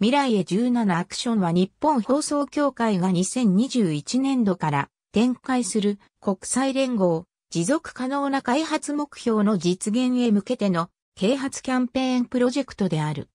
未来へ17アクションは日本放送協会が2021年度から展開する国際連合持続可能な開発目標の実現へ向けての啓発キャンペーンプロジェクトである。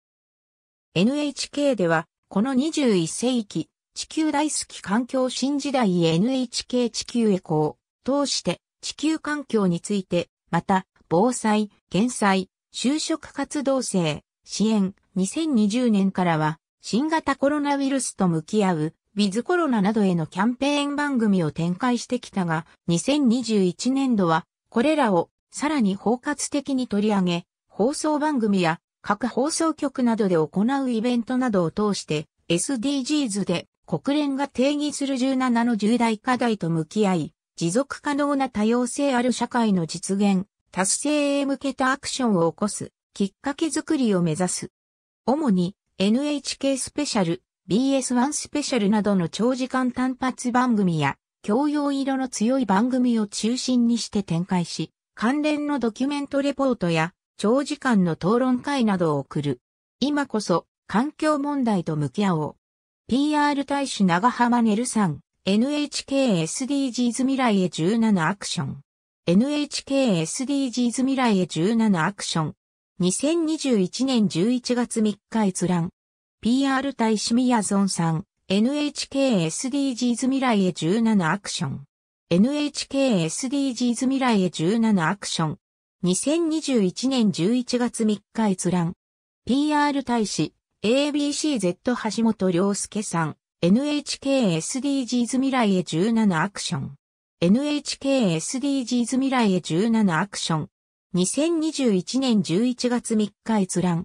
NHK ではこの21世紀地球大好き環境新時代 NHK 地球エコを通して地球環境についてまた防災、減災、就職活動性、支援、2020年からは、新型コロナウイルスと向き合う、ウィズコロナなどへのキャンペーン番組を展開してきたが、2021年度は、これらをさらに包括的に取り上げ、放送番組や各放送局などで行うイベントなどを通して、SDGs で国連が定義する17の重大課題と向き合い、持続可能な多様性ある社会の実現、達成へ向けたアクションを起こす、きっかけづくりを目指す。主に NHK スペシャル、BS1 スペシャルなどの長時間単発番組や、教養色の強い番組を中心にして展開し、関連のドキュメントレポートや、長時間の討論会などを送る。今こそ、環境問題と向き合おう。PR 大使長浜ねるさん、NHKSDGs 未来へ17アクション。NHKSDGs 未来へ17アクション。2021年11月3日閲覧。PR 大使みやぞんさん、NHKSDGs 未来へ17アクション。NHKSDGs 未来へ17アクション。2021年11月3日閲覧。PR 大使、ABCZ 橋本良介さん、NHKSDGs 未来へ17アクション。NHKSDGs 未来へ17アクション。2021年11月3日閲覧。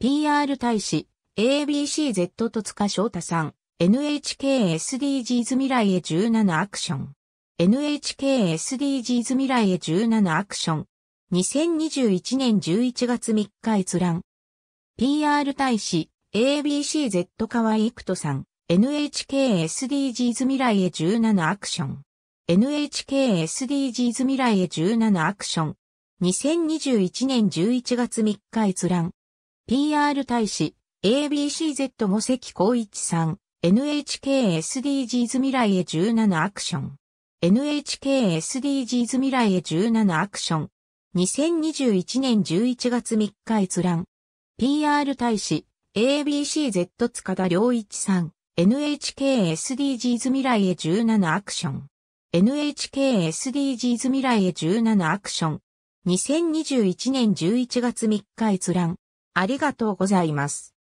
PR 大使、ABCZ 戸塚翔太さん、NHKSDGs 未来へ17アクション。NHKSDGs 未来へ17アクション。2021年11月3日閲覧。PR 大使、ABCZ 河合育人さん、NHKSDGs 未来へ17アクション。NHKSDGs 未来へ17アクション。2021年11月3日閲覧。PR 大使、ABCZ 五関光一さん、NHKSDGs 未来へ17アクション。NHKSDGs 未来へ17アクション。2021年11月3日閲覧。PR 大使、ABCZ 塚田良一さん、NHKSDGs 未来へ17アクション。NHKSDGs 未来へ17アクション。2021年11月3日閲覧。ありがとうございます。